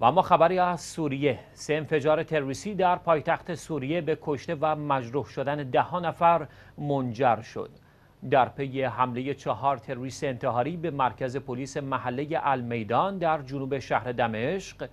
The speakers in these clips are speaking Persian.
و اما خبری از سوریه سه انفجار تروریستی در پایتخت سوریه به کشته و مجروح شدن ده نفر منجر شد در پی حمله چهار تروریست انتحاری به مرکز پلیس محله المیدان در جنوب شهر دمشق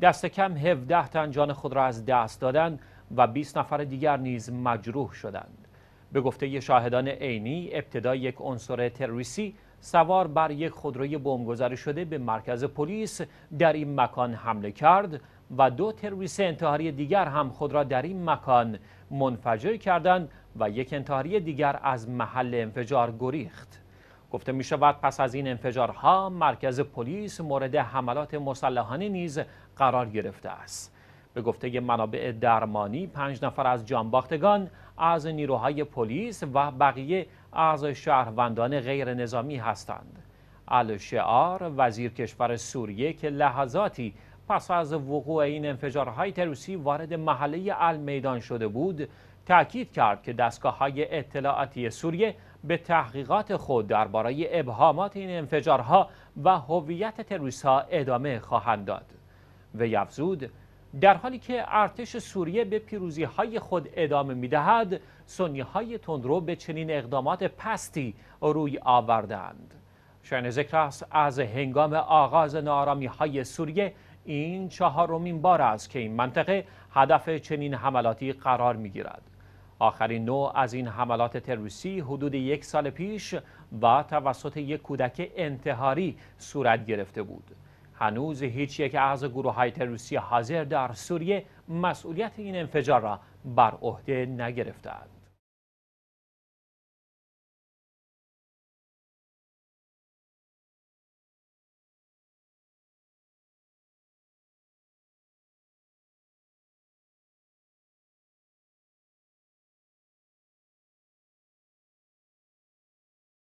دست کم 17 تن جان خود را از دست دادند و 20 نفر دیگر نیز مجروح شدند به گفته شاهدان عینی ابتدا یک عنصر تروریستی سوار بر یک خودروی بمبگذاری شده به مرکز پلیس در این مکان حمله کرد و دو تروریست انتحاری دیگر هم خود را در این مکان منفجر کردند و یک انتحاری دیگر از محل انفجار گریخت گفته می شود پس از این انفجارها مرکز پلیس مورد حملات مسلحانه نیز قرار گرفته است به گفته منابع درمانی پنج نفر از جانباختگان از نیروهای پلیس و بقیه اعضای شهروندان غیر نظامی هستند الشعار وزیر کشور سوریه که لحظاتی پس از وقوع این انفجارهای تروسی وارد محله المیدان شده بود تأکید کرد که دستگاه های اطلاعاتی سوریه به تحقیقات خود درباره ابهامات این انفجارها و هویت تروریستها ادامه خواهند داد وی افزود در حالی که ارتش سوریه به پیروزی های خود ادامه می دهد سنی های تندرو به چنین اقدامات پستی روی آوردند شاین ذکر است از هنگام آغاز نارامی های سوریه این چهارمین بار است که این منطقه هدف چنین حملاتی قرار می گیرد آخرین نوع از این حملات تروریستی حدود یک سال پیش و توسط یک کودک انتحاری صورت گرفته بود هنوز هیچ یک از گروه های تروریستی حاضر در سوریه مسئولیت این انفجار را بر عهده نگرفتند.